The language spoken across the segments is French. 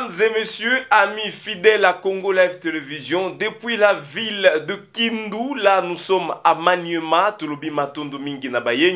Mesdames et messieurs, amis fidèles à Congo Live Télévision, depuis la ville de Kindu, là nous sommes à Maniema, Tolobi Matondo Mingi Nabaye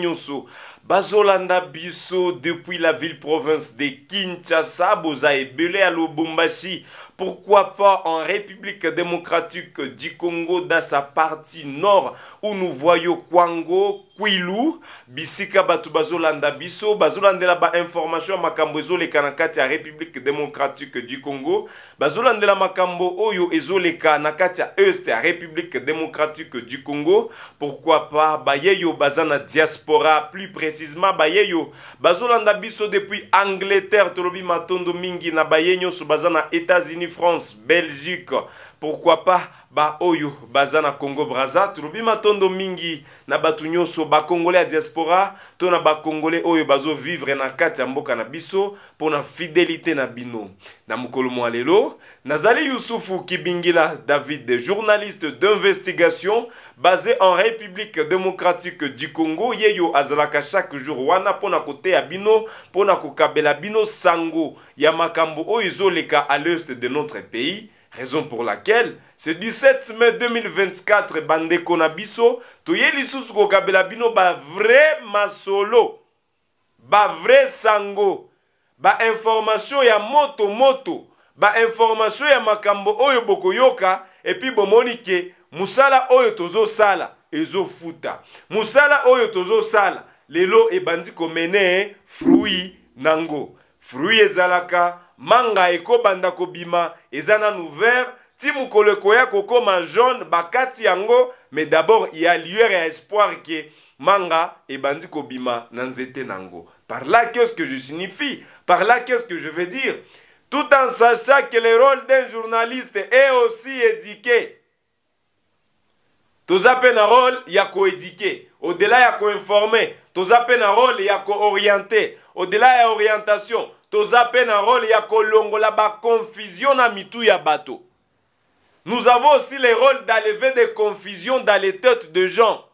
bazolanda biso depuis la ville province de kinshasa boza ebele ya lubumbashi pourquoi pas en république démocratique du congo dans sa partie nord où nous voyons kwango kwilu bisika bato bazolanda biso bazolandela bainformation ya makambo ezoleka na kati ya république démocratique du congo bazolandela makambo oyo ezoleka na kati ya este ya république démocratique du congo pourquoi pas bayeyo baza na diaspora plus précis précisement baye yo bazolanda biso depuis angleterre tolobi matondo mingi na baye nyonso baza na états-unis france belgique pourquoi pas Ba baza Bazana congo braza tolobi matondo mingi na bato ba ya diaspora to na bakongole oyo vivre na kati mboka na biso pona na na bino na mokolo nazali yusufu kibingila david journaliste d'investigation basé en république démocratique du congo Yeyo azalaka chaque jour wana pona kote ya bino pona kokabela bino sango ya makambo oyo à l'est de notre pays raison pour laquelle ce 17 mai 2024 bandeko na biso toye lisusu kokabela bino bavrai masolo bavrai sango bainformation ya moto moto bainformation ya makambo oyo bokoyoka epi bomoni ke mosala oyo tozosala ezofuta mosala oyo tozosala lelo ebandi komene fruit nango fruit ezalaka manga ekobanda kobima eza nanu ouvert. Timu koya koya ma jaune bakati yango mais d'abord a lueur et espoir que manga et kobima na nzete nango par là qu'est-ce que je signifie par là qu'est-ce que je veux dire tout en sachant que le rôle d'un journaliste est aussi éduqué à peine un rôle il y ko éduqué. au-delà y a ya Tout à à un rôle ya orienté. au-delà a orientation toza pe na rôle ya kolongola baconfusion na mitu ya bato nous avons aussi le rôle d'enlever des confusions dans les têtes de gens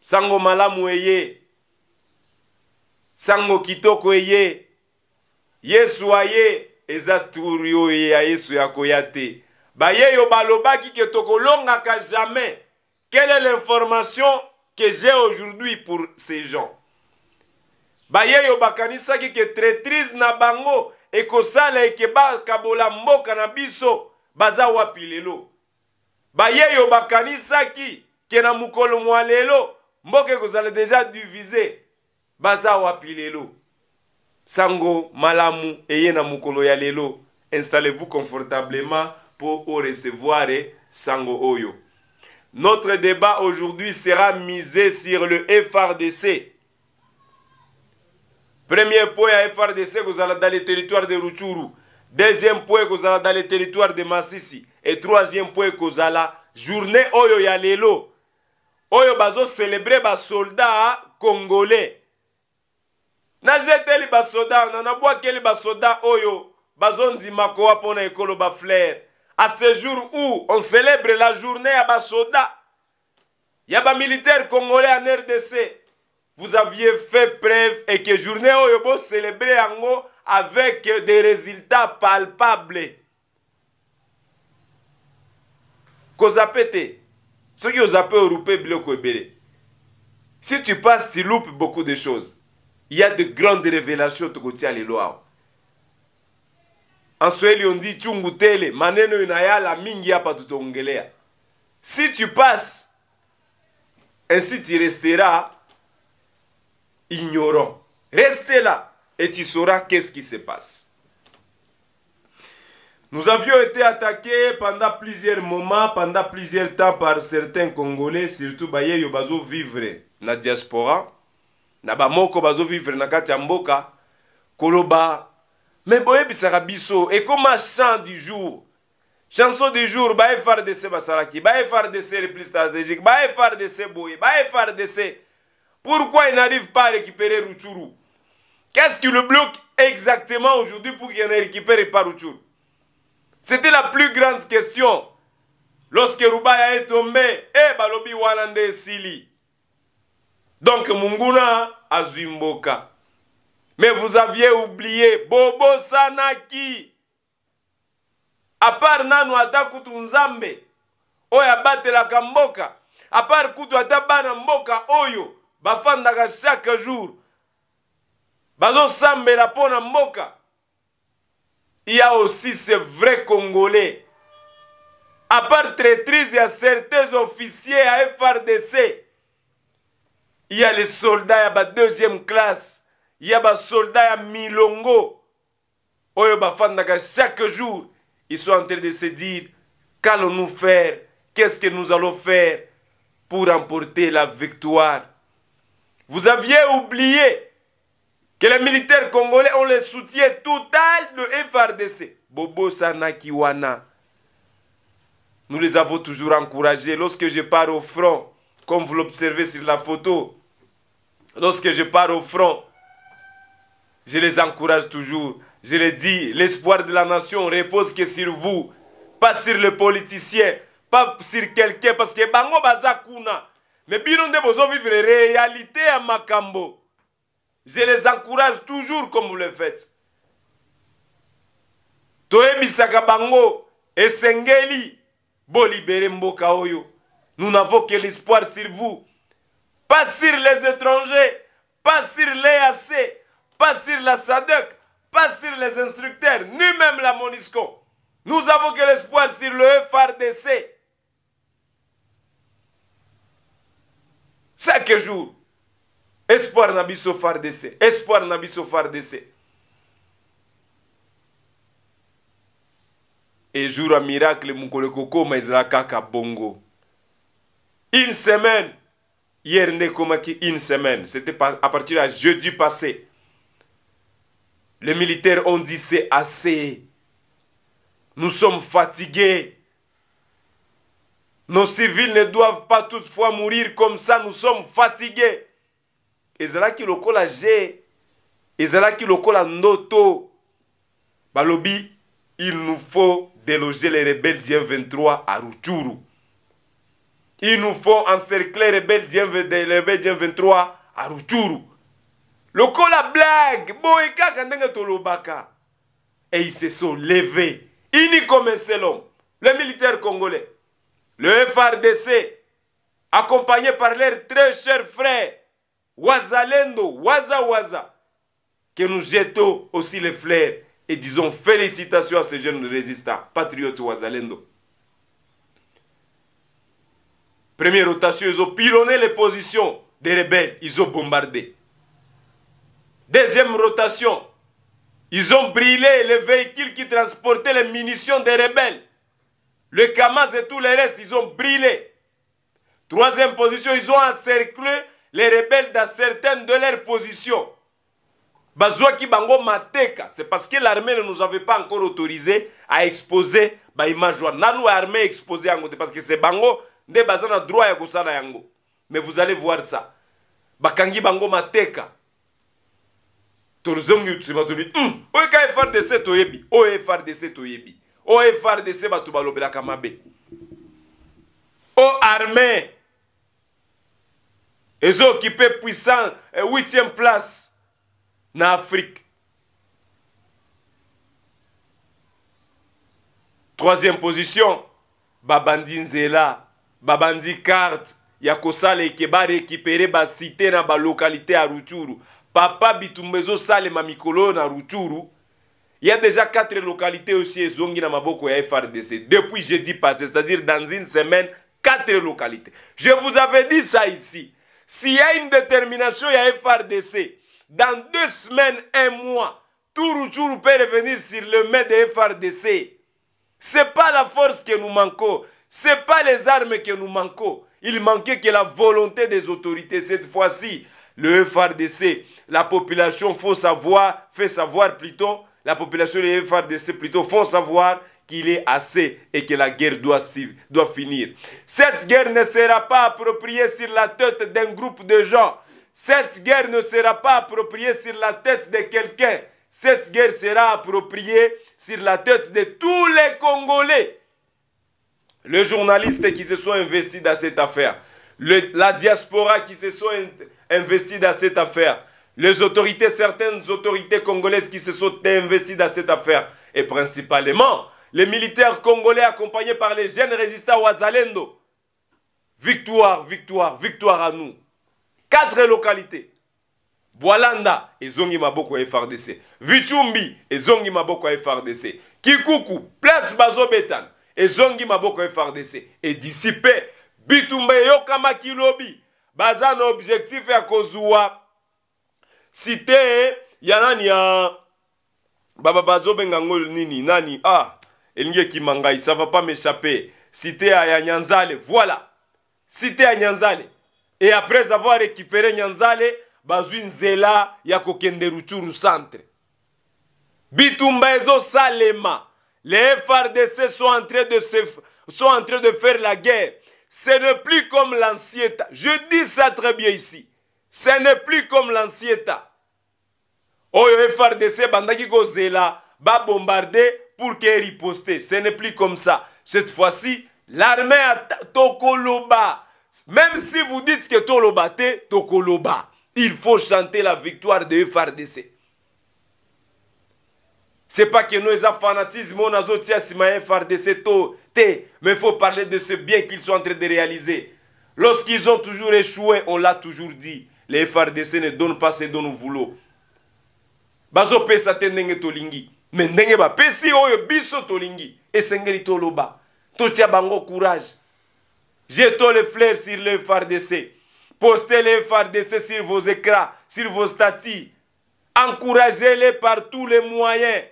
sango malamu eye sango kitoko eye yesu aye eza turi oyo ya yesu ya koya te bayeyo balobaki ke tokolongaka jamais quelle est l'information que j'ai aujourd'hui pour ces gens bayeyo bakanisaki que traîtrise na bango ekosala eke kabola mboka na biso baza wapi lelo bayeyo bakanisaki ke na mokolo mwa lelo mboka e déjà baza wapi sango malamu eye na moukolo ya installez-vous confortablement pour recevoir e sango oyo notre débat aujourd'hui sera misé sur le FRDC premier point ya frdc kozala dans le territoire de ruchuru deuxième point ekozala dans le territoire de masisi et troisième point ekozala journée oyo ya lelo oyo bazocelebre basoldat congolais nazeteli basoda wana nabwakeli basoda oyo bazondima kowa mpo na ekolo baflere à ce jour où on célèbre la journée ya basoda ya bamilitaire congolais en rdc vous aviez fait preuve et que journée oyobo célébrer en avec des résultats palpables. pété ce qui vous appelle Europé Si tu passes, tu loupes beaucoup de choses. Il y a de grandes révélations de côté à l'éloire. En Swahili, on dit Tchungutele, Maneno Inayala, Mingia Patutongelea. Si tu passes, ainsi tu resteras ignorant. Restez là et tu sauras qu'est-ce qui se passe. Nous avions été attaqués pendant plusieurs moments, pendant plusieurs temps par certains Congolais, surtout bayeyo bazo vivre na diaspora, na moko bazo vivre na kati koloba. Mais boye Biso et comme un chant du jour, chanson du jour, ba FRDC basaraki, ba de réplique stratégique, ba FRDC boye, ba FRDC pourquoi il n'arrive pas à récupérer Ruchuru Qu'est-ce qui le bloque exactement aujourd'hui pour qu'il ne récupère pas Ruchuru C'était la plus grande question lorsque Rubaya est tombé eh, et Balobi Wanande Sili. Donc Munguna a Zimboka. Mais vous aviez oublié Bobo Sanaki. À part Nanu Atakutu Nzambe, Oya la Kamboka. à part Kutu Atabana Mboka Oyo, bafandaka chaque jour il y a aussi ces vrais congolais à part traîtrise il y a certains officiers à FRDC il y a les soldats à deuxième classe il y a soldats à milongo chaque jour ils sont en train de se dire qu'allons-nous faire qu'est-ce que nous allons faire pour emporter la victoire vous aviez oublié que les militaires congolais ont le soutien total de FRDC. Bobo Sana Kiwana. Nous les avons toujours encouragés. Lorsque je pars au front, comme vous l'observez sur la photo, lorsque je pars au front, je les encourage toujours. Je les dis, l'espoir de la nation repose que sur vous, pas sur le politicien, pas sur quelqu'un, parce que Bango Bazakuna, mais devons vivre la réalité à makambo je les encourage toujours comme vous le faites esengeli bolibere mboka nous n'avons que l'espoir sur vous pas sur les étrangers pas sur l'EAC pas sur la SADEC, pas sur les instructeurs ni même la MONISCO. nous avons que l'espoir sur le FRDC chaque jour espoir na biso fardc espoir na biso fardc e jour ya miracle mokolo ekokóma ezala kaka bongo une semaine hier nde ekomaki une semaine c'était à partir ya jeudi passé les militaires ont dit c'est assez nous sommes fatigués Nos civils ne doivent pas toutefois mourir comme ça, nous sommes fatigués. Et c'est là c'est lokola g le lokola ndoto balobi il nous faut déloger les rebelles du 23 à Ruturu. Il nous faut encercler les rebelles du 23 à Routourou. lokola blague boye kaka blague. et ils se sont levés Ils n'y commencent l'homme, Les militaires congolais le FRDC, accompagné par leurs très chers frères, Wazalendo, Waza Waza, que nous jetons aussi les fleurs et disons félicitations à ces jeunes résistants, patriotes Wazalendo. Première rotation, ils ont pilonné les positions des rebelles, ils ont bombardé. Deuxième rotation, ils ont brûlé les véhicules qui transportaient les munitions des rebelles. Le Kamaz et tous les restes, ils ont brûlé. Troisième position, ils ont encerclé les rebelles dans certaines de leurs positions. Mateka, c'est parce que l'armée ne nous avait pas encore autorisé à exposer l'image. Bah, image Nanou l'armée exposée parce que c'est Bango bazana droit ya faire Mais vous allez voir ça. Bakangi Bango Mateka. Tozongi utiba tobi. Hum, oye ka FRDC toyebi, toyebi. oyo oh, frdc bato balobelaka mabe o oh, armée ezookipe puissant 8e eh, place na afrique troisième position babandi nzela babandi carte ya kosala eke barekipere basite na balokalité ya rutshuru papa bitumba ezosalema mikolo oyo na rutshuru Il y a déjà quatre localités aussi et Zongi Namaboko Maboko et FRDC. Depuis jeudi passé, c'est-à-dire dans une semaine, quatre localités. Je vous avais dit ça ici. S'il y a une détermination, il y a FRDC. Dans deux semaines, un mois, tout toujours peut revenir sur le met de FRDC. C'est pas la force que nous manquons. C'est pas les armes que nous manquons. Il manquait que la volonté des autorités cette fois-ci. Le FRDC, la population faut savoir, fait savoir plutôt la population de FARDC plutôt font savoir qu'il est assez et que la guerre doit, finir. Cette guerre ne sera pas appropriée sur la tête d'un groupe de gens. Cette guerre ne sera pas appropriée sur la tête de quelqu'un. Cette guerre sera appropriée sur la tête de tous les Congolais. Les journalistes qui se sont investis dans cette affaire, la diaspora qui se sont investis dans cette affaire, les autorités, certaines autorités congolaises qui se sont investies dans cette affaire, et principalement les militaires congolais accompagnés par les jeunes résistants Wazalendo. Victoire, victoire, victoire à nous. Quatre localités. Boalanda et Zongi Maboko FRDC. Vichumbi et Zongi Maboko FRDC. Kikuku, place Bazobetan et Zongi Maboko FRDC. Et dissipé, Bitumbe et Kilobi. Lobi, Bazan, objectif à si te ya nani ya baba bazobenga nini nani ah elingi kimangai ça va pas m'échapper cité ya nyanzale voilà cité ya nyanzale et après avoir récupéré nyanzale bazui nzela ya kokende ruchuru centre bitumba Salema. les frdc sont en train de sont en train de faire la guerre ce n'est plus comme l'ancien je dis ça très bien ici ce n'est plus comme l'ancien état oyo frdc bandaki kozela bombarder pour que riposte ce n'est plus comme ça cette fois-ci l'armée a tokoloba même si vous dites que tokoloba tokoloba il faut chanter la victoire de frdc c'est pas que nous avons fanatisme on a aussi, frdc mais il faut parler de ce bien qu'ils sont en train de réaliser lorsqu'ils ont toujours échoué on l'a toujours dit les frdc ne donne pas ce dont nous voulons bazopesa te ndenge tolingi me ndenge bapesi oyo biso tolingi esengeli toloba totia bango courage jetons le flair sur le frdc postez le frdc sur vos écrans sur vos statuts encouragez-les par tous les moyens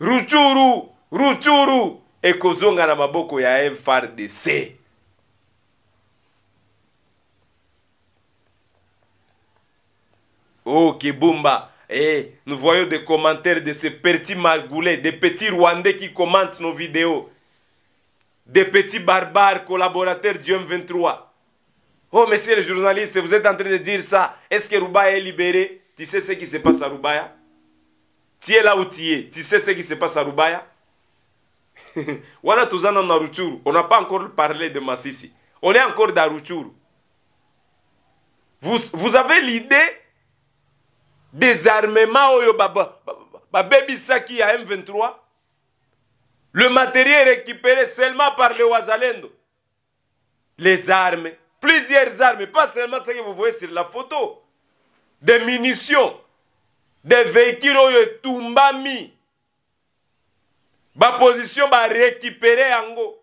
ruchuru ruchuru ekozonga na maboko ya frdc Oh, Kibumba, eh nous voyons des commentaires de ces petits margoulets, des petits Rwandais qui commentent nos vidéos. Des petits barbares collaborateurs du M23. Oh, messieurs les journalistes, vous êtes en train de dire ça. Est-ce que Rubaya est libéré Tu sais ce qui se passe à Rubaya? Tu es là où tu es. Tu sais ce qui se passe à Roubaï Voilà, tous on On n'a pas encore parlé de Massissi. On est encore dans Vous, vous avez l'idée désarmement oyo M23 le matériel récupéré seulement par le Wazalendo les armes plusieurs armes pas seulement ce que vous voyez sur la photo des munitions des véhicules oyo oh, position récupérer en yango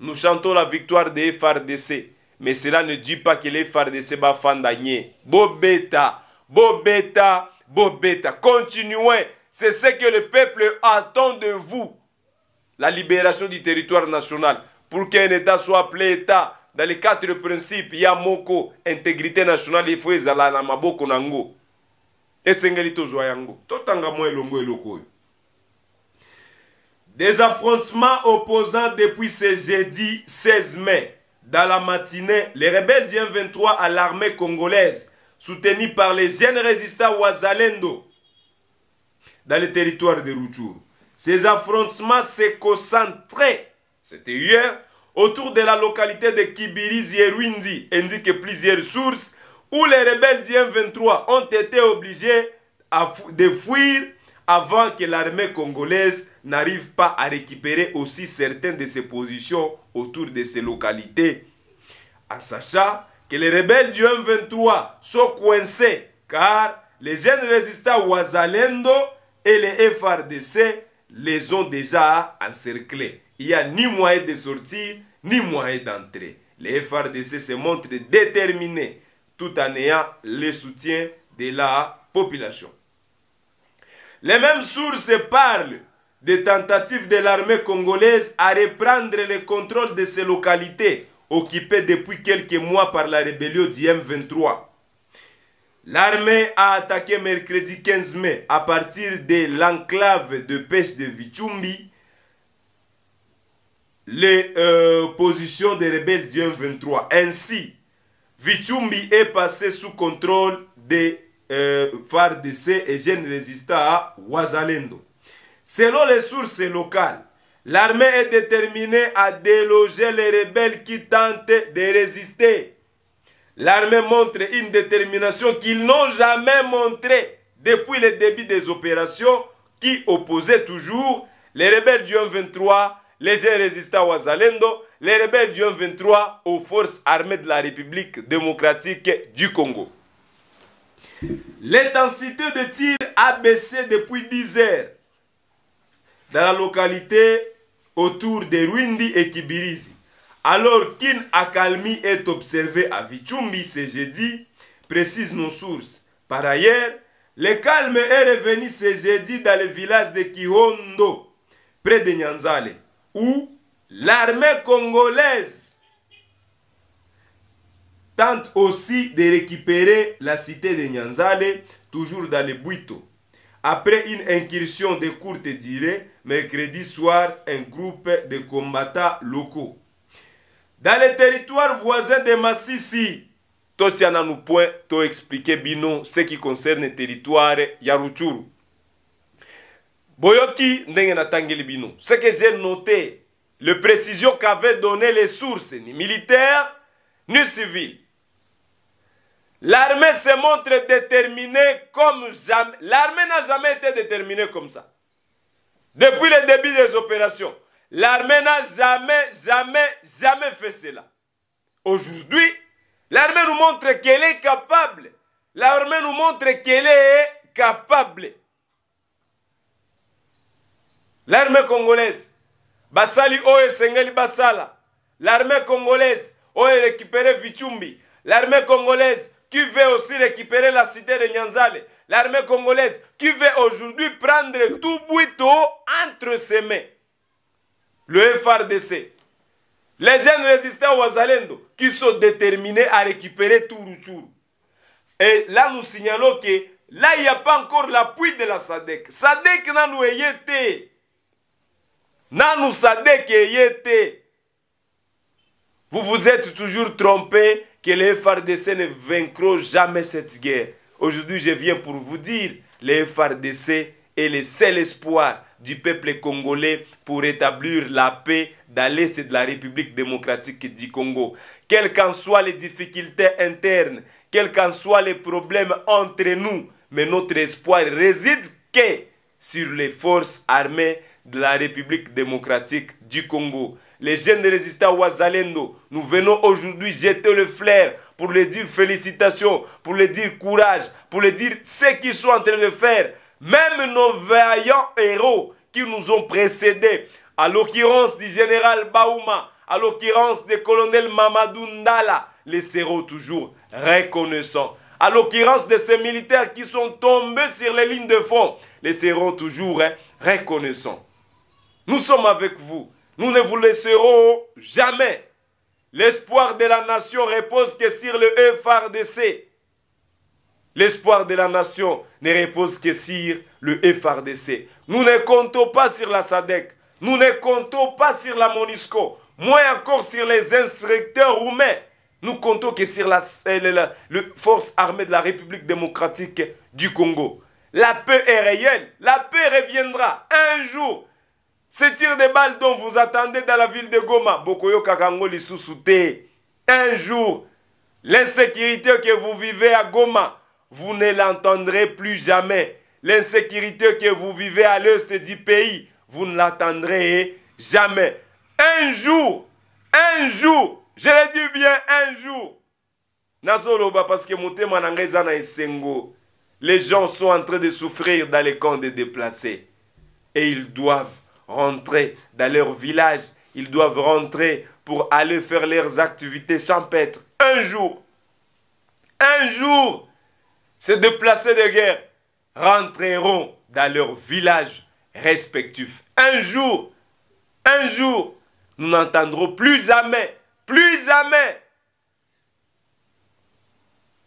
nous chantons la victoire des FRDC mais cela ne dit pas que les phares de Seba Bobeta, Bobeta, Bobeta. Continuez. C'est ce que le peuple attend de vous. La libération du territoire national. Pour qu'un État soit appelé État, dans les quatre principes, Yamoko, intégrité nationale, il faut ezala na maboko nango. Et sengelito, yango. Totanga mo elongo Des affrontements opposants depuis ce jeudi 16 mai dans la matinée, les rebelles du m 23 à l'armée congolaise, soutenus par les jeunes résistants Ouazalendo, dans le territoire de Rutshuru. Ces affrontements se concentraient, c'était hier, autour de la localité de kibiri zierwindi plusieurs sources, où les rebelles du m 23 ont été obligés de fuir avant que l'armée congolaise n'arrive pas à récupérer aussi certaines de ses positions autour de ces localités. En sachant que les rebelles du M23 sont coincés car les jeunes résistants Ouazalendo et les FRDC les ont déjà encerclés. Il n'y a ni moyen de sortir, ni moyen d'entrer. Les FRDC se montrent déterminés tout en ayant le soutien de la population. Les mêmes sources parlent des tentatives de l'armée congolaise à reprendre le contrôle de ces localités occupées depuis quelques mois par la rébellion du M23. L'armée a attaqué mercredi 15 mai à partir de l'enclave de pêche de Vichumbi les euh, positions des rebelles du M23. Ainsi, Vichumbi est passé sous contrôle des euh, phare FARDC et Jeunes Résistants à Ouazalendo. Selon les sources locales, l'armée est déterminée à déloger les rebelles qui tentent de résister. L'armée montre une détermination qu'ils n'ont jamais montrée depuis le début des opérations qui opposaient toujours les rebelles du M23, les jeunes résistants Ouazalendo, les rebelles du M23 aux forces armées de la République démocratique du Congo. L'intensité de tir a baissé depuis 10 heures dans la localité autour de Rwindi et Kibirizi. Alors qu'une accalmie est observée à Vichumbi ce jeudi, précise nos sources. Par ailleurs, le calme est revenu ce jeudi dans le village de Kihondo, près de Nyanzale, où l'armée congolaise tente aussi de récupérer la cité de Nyanzale, toujours dans le Buito. Après une incursion de courte durée, mercredi soir, un groupe de combattants locaux. Dans les territoires voisins de Massissi, totiana nous point expliquer bino ce qui concerne le territoire Yaruchuru. Boyoki Ce que j'ai noté, les précision qu'avaient donné les sources, ni militaires, ni civiles. L'armée se montre déterminée comme jamais. L'armée n'a jamais été déterminée comme ça. Depuis le début des opérations, l'armée n'a jamais, jamais, jamais fait cela. Aujourd'hui, l'armée nous montre qu'elle est capable. L'armée nous montre qu'elle est capable. L'armée congolaise, Basali Oye Sengeli Basala, l'armée congolaise, récupéré Vichumbi, l'armée congolaise, qui veut aussi récupérer la cité de Nyanzale, l'armée congolaise, qui veut aujourd'hui prendre tout Buito entre ses mains. Le FRDC, les jeunes résistants Ouazalendo qui sont déterminés à récupérer tout Ruchuru. Et là, nous signalons que là, il n'y a pas encore l'appui de la SADEC. SADEC n'a nous été. N'a nous SADEC été. Vous vous êtes toujours trompés que les FARDC ne vaincront jamais cette guerre. Aujourd'hui, je viens pour vous dire, les FARDC est le seul espoir du peuple congolais pour établir la paix dans l'Est de la République démocratique du Congo. Quelles qu'en soient les difficultés internes, quels qu'en soient les problèmes entre nous, mais notre espoir réside que sur les forces armées de la République démocratique du Congo. Les jeunes résistants Ouazalendo, nous venons aujourd'hui jeter le flair pour les dire félicitations, pour les dire courage, pour les dire ce qu'ils sont en train de faire. Même nos vaillants héros qui nous ont précédés, à l'occurrence du général Baouma, à l'occurrence du colonel Mamadou Ndala, les seront toujours reconnaissants à l'occurrence de ces militaires qui sont tombés sur les lignes de front. Les serons toujours hein, reconnaissants. Nous sommes avec vous. Nous ne vous laisserons jamais. L'espoir de la nation repose que sur le e FRDC. L'espoir de la nation ne repose que sur le e FRDC. Nous ne comptons pas sur la SADEC. Nous ne comptons pas sur la MONUSCO. Moins encore sur les instructeurs roumains. Nous comptons que sur la, euh, la force armée de la République démocratique du Congo. La paix est réelle. La paix reviendra un jour. Ces tirs de balles dont vous attendez dans la ville de Goma, un jour, l'insécurité que vous vivez à Goma, vous ne l'entendrez plus jamais. L'insécurité que vous vivez à l'est du pays, vous ne l'entendrez jamais. Un jour, un jour, je le dis bien, un jour. parce que Les gens sont en train de souffrir dans les camps des déplacés. Et ils doivent rentrer dans leur village, ils doivent rentrer pour aller faire leurs activités champêtres. Un jour, un jour, ces déplacés de guerre rentreront dans leur village respectif. Un jour, un jour, nous n'entendrons plus jamais, plus jamais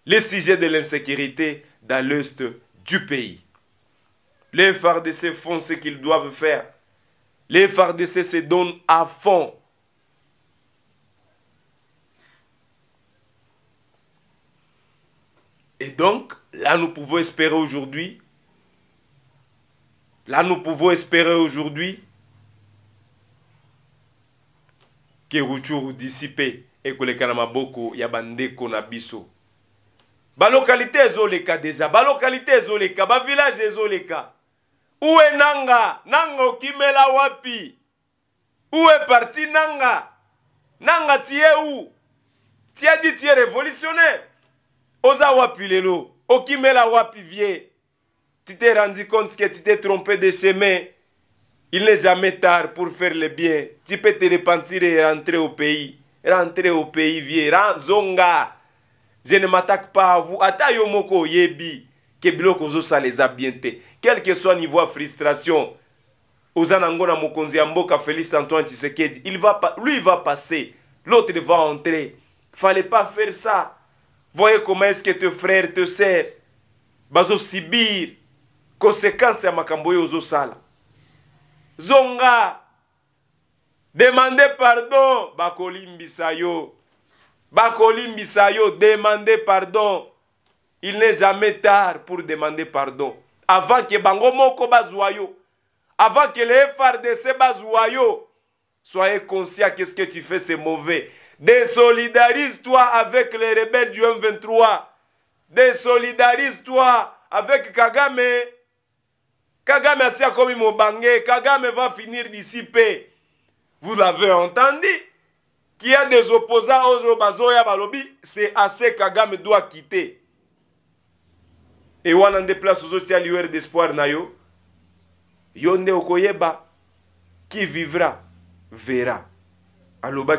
les sujets de l'insécurité dans l'est du pays. Les FARDC font ce qu'ils doivent faire les de se donnent à fond. Et donc, là, nous pouvons espérer aujourd'hui, là, nous pouvons espérer aujourd'hui que Ruchuru dissipé et que les Kanamaboko, Yabande Konabiso. Ba localité zoleka déjà, ba localité zoleka, ba village zoleka. uwe nanga nanga okimela wapi uwe parti nanga nanga tie u tie di tie révolutionnaire oza wapi lelo okimela wapi vie tu t'es rendu compte que tu t'es trompé de chemin il n'est jamais tard pour faire le bien tu peux te repentir et rentrer au pays rentrer au pays vie ranzonga je ne m'attaque pas à vous ata yo moko oyebi ke biloko ozosala eza bien te quelque soit niveau ya frustration oza nango na mokonzi ya mboka félix antoine tshisekedi il va pa, lui va passer l'autre va entrer fallait pas faire ça voyez comment est-ce que te frère te sœur bazosibir conséquence ya makambo oyo ozosala zonga demande pardon bakolimbisa yo bakolimbisa yo demande pardon il n'est jamais tard pour demander pardon avant que bango moko Bazouayo, avant que les FRDC soyez conscient que ce que tu fais c'est mauvais désolidarise-toi avec les rebelles du M23 désolidarise-toi avec Kagame Kagame comme bangé. Kagame va finir d'ici vous l'avez entendu qu'il y a des opposants aux Balobi c'est assez Kagame doit quitter on wana déplace aux ozotia lueur d'espoir na yo yo okoyeba qui vivra vera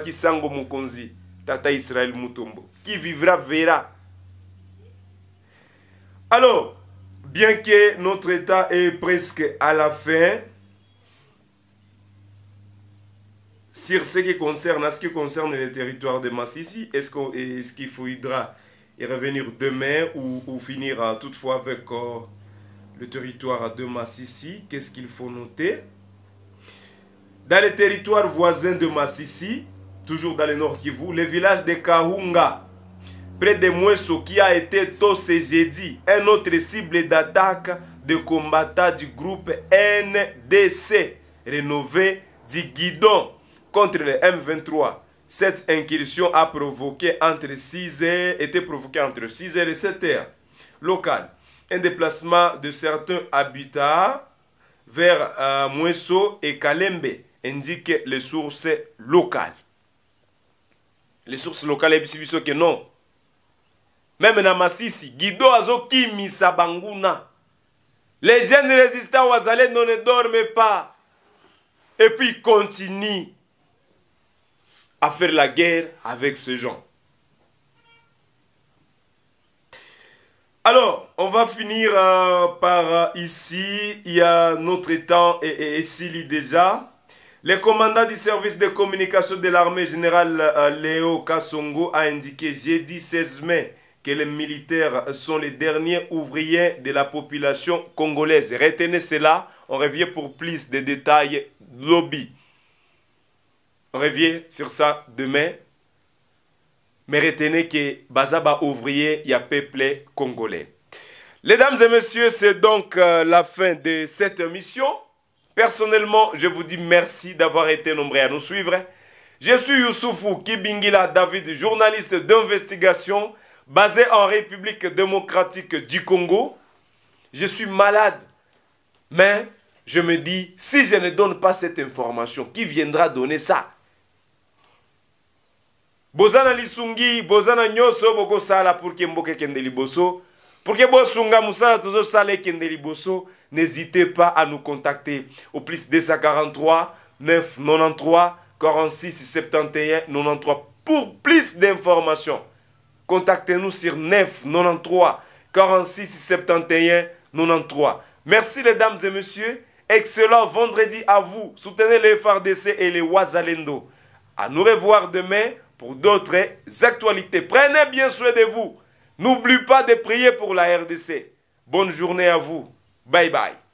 qui sango mukonzi tata Israël mutombo qui vivra verra. alors bien que notre état est presque à la fin sur ce qui concerne à ce qui concerne le territoire de Massissi est-ce qu'il est qu faudra et revenir demain ou, finir toutefois avec euh, le territoire de Massissi. Qu'est-ce qu'il faut noter Dans les territoires voisins de Massissi, toujours dans le nord Kivu, le village de Kahunga, près de Mweso, qui a été tôt ce jeudi un autre cible d'attaque de combattants du groupe NDC, rénové du Guidon, contre le M23. Cette incursion a provoqué entre 6 était provoquée entre 6 heures et 7 heures locales. Un déplacement de certains habitats vers euh, et Kalembe indique les sources locales. Les sources locales, et que non. Même dans Massisi, Guido Azokimi Sabanguna. Les jeunes résistants wazale ne dorment pas. Et puis continuent à faire la guerre avec ces gens. Alors, on va finir euh, par euh, ici. Il y a notre temps et, et, y déjà. Le commandant du service de communication de l'armée générale euh, Léo Kassongo a indiqué jeudi 16 mai que les militaires sont les derniers ouvriers de la population congolaise. Retenez cela, on revient pour plus de détails. Lobby. On revient sur ça demain. Mais retenez que Bazaba ouvrier, il y a peuple congolais. Mesdames et messieurs, c'est donc euh, la fin de cette émission. Personnellement, je vous dis merci d'avoir été nombreux à nous suivre. Je suis Youssoufou Kibingila David, journaliste d'investigation basé en République démocratique du Congo. Je suis malade, mais je me dis, si je ne donne pas cette information, qui viendra donner ça Bozana lisungi Bozana nyoso Boko Sala pour que mboke kende pour que bosunga musala sala Kendeli liboso n'hésitez pas à nous contacter au plus 243 993 46 71 93 pour plus d'informations contactez-nous sur 993 46 71 93 merci les dames et messieurs excellent vendredi à vous soutenez les FRDC et les Wazalendo à nous revoir demain pour d'autres actualités. Prenez bien soin de vous. N'oubliez pas de prier pour la RDC. Bonne journée à vous. Bye bye.